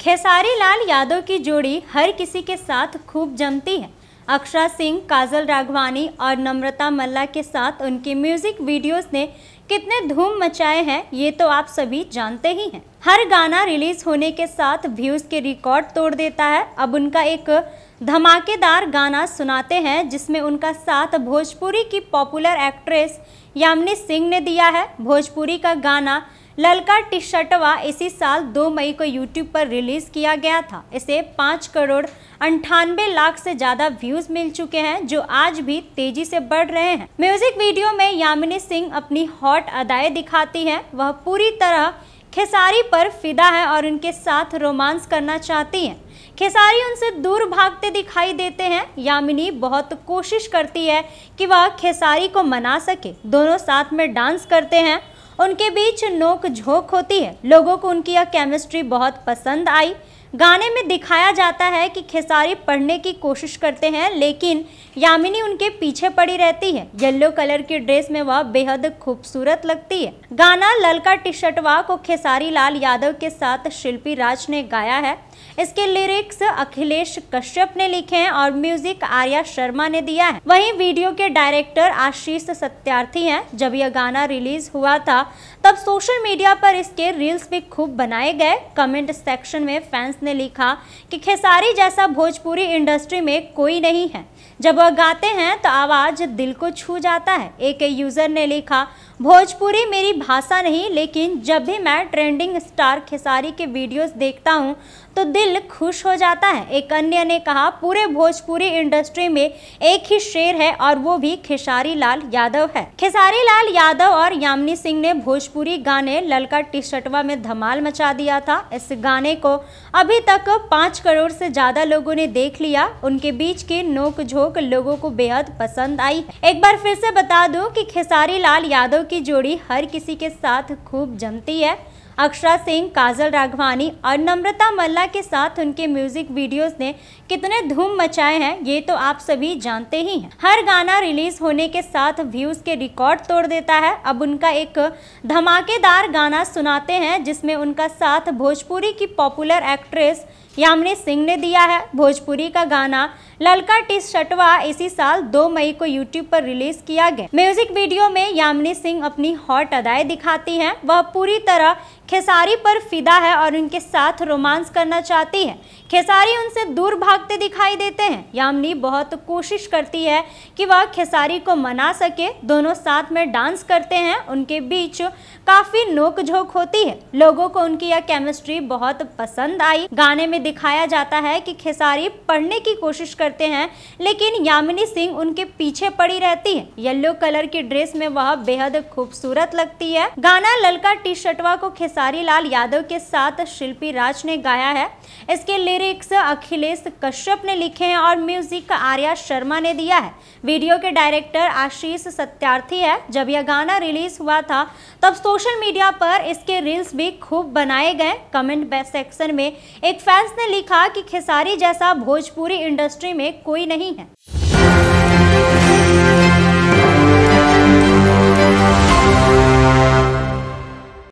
खेसारी लाल यादव की जोड़ी हर किसी के साथ खूब जमती है अक्षरा सिंह काजल राघवानी और नम्रता मल्ला के साथ उनकी म्यूजिक वीडियोस ने कितने धूम मचाए हैं ये तो आप सभी जानते ही हैं हर गाना रिलीज होने के साथ व्यूज के रिकॉर्ड तोड़ देता है अब उनका एक धमाकेदार गाना सुनाते हैं जिसमें उनका साथ भोजपुरी की पॉपुलर एक्ट्रेस यामिनी सिंह ने दिया है भोजपुरी का गाना ललका टी शर्टवा इसी साल 2 मई को यूट्यूब पर रिलीज किया गया था इसे 5 करोड़ अंठानवे लाख से ज्यादा व्यूज मिल चुके हैं जो आज भी तेजी से बढ़ रहे हैं म्यूजिक वीडियो में यामिनी सिंह अपनी हॉट अदाएं दिखाती है वह पूरी तरह खेसारी पर फिदा है और उनके साथ रोमांस करना चाहती हैं खेसारी उनसे दूर भागते दिखाई देते हैं यामिनी बहुत कोशिश करती है कि वह खेसारी को मना सके दोनों साथ में डांस करते हैं उनके बीच नोक झोंक होती है लोगों को उनकी यह केमिस्ट्री बहुत पसंद आई गाने में दिखाया जाता है कि खेसारी पढ़ने की कोशिश करते हैं लेकिन यामिनी उनके पीछे पड़ी रहती है येलो कलर की ड्रेस में वह बेहद खूबसूरत लगती है गाना ललका टी टिशटवा को खेसारी लाल यादव के साथ शिल्पी राज ने गाया है इसके लिरिक्स अखिलेश कश्यप ने लिखे हैं और म्यूजिक आर्या शर्मा ने दिया है वहीं वीडियो के डायरेक्टर आशीष सत्यार्थी हैं जब यह गाना रिलीज हुआ था तब सोशल मीडिया पर इसके रील्स भी खूब बनाए गए कमेंट सेक्शन में फैंस ने लिखा कि खेसारी जैसा भोजपुरी इंडस्ट्री में कोई नहीं है जब वह गाते हैं तो आवाज़ दिल को छू जाता है एक यूज़र ने लिखा भोजपुरी मेरी भाषा नहीं लेकिन जब भी मैं ट्रेंडिंग स्टार खेसारी के वीडियोस देखता हूं तो दिल खुश हो जाता है एक अन्य ने कहा पूरे भोजपुरी इंडस्ट्री में एक ही शेर है और वो भी खेसारी लाल यादव है खेसारी लाल यादव और यामिनी सिंह ने भोजपुरी गाने ललका टी शर्टवा में धमाल मचा दिया था इस गाने को अभी तक पाँच करोड़ से ज्यादा लोगों ने देख लिया उनके बीच की नोक झोंक लोगों को बेहद पसंद आई एक बार फिर से बता दू की खेसारी लाल यादव की जोड़ी हर किसी के साथ खूब जमती है अक्षरा सिंह काजल राघवानी और नम्रता मल्ला के साथ उनके म्यूजिक वीडियोस ने कितने धूम मचाए हैं ये तो आप सभी जानते ही हैं हर गाना रिलीज होने के साथ व्यूज के रिकॉर्ड तोड़ देता है अब उनका एक धमाकेदार गाना सुनाते हैं जिसमें उनका साथ भोजपुरी की पॉपुलर एक्ट्रेस यामिनी सिंह ने दिया है भोजपुरी का गाना ललका टी शटवा इसी साल 2 मई को यूट्यूब पर रिलीज किया गया म्यूजिक वीडियो में यामिनी सिंह अपनी हॉट अदाएं दिखाती हैं वह पूरी तरह खेसारी पर फिदा है और उनके साथ रोमांस करना चाहती है खेसारी उनसे दूर भागते दिखाई देते हैं यामिनी बहुत कोशिश करती है कि वह खेसारी को मना सके दोनों साथ में डांस करते हैं उनके बीच काफ़ी नोक झोंक होती है लोगों को उनकी यह केमिस्ट्री बहुत पसंद आई गाने में दिखाया जाता है कि खेसारी पढ़ने की कोशिश करते हैं लेकिन यामिनी सिंह उनके पीछे पड़ी रहती है येलो कलर की ड्रेस में वह बेहद खूबसूरत लगती है गाना ललका टी शर्टवा को खेसारी लाल यादव के साथ शिल्पी राज ने गाया है इसके लिरिक्स अखिलेश कश्यप ने लिखे हैं और म्यूजिक आर्या शर्मा ने दिया है वीडियो के डायरेक्टर आशीष सत्यार्थी है जब यह गाना रिलीज हुआ था तब सोशल मीडिया पर इसके रील्स भी खूब बनाए गए कमेंट सेक्शन में एक फैंस ने लिखा कि खेसारी जैसा भोजपुरी इंडस्ट्री में कोई नहीं है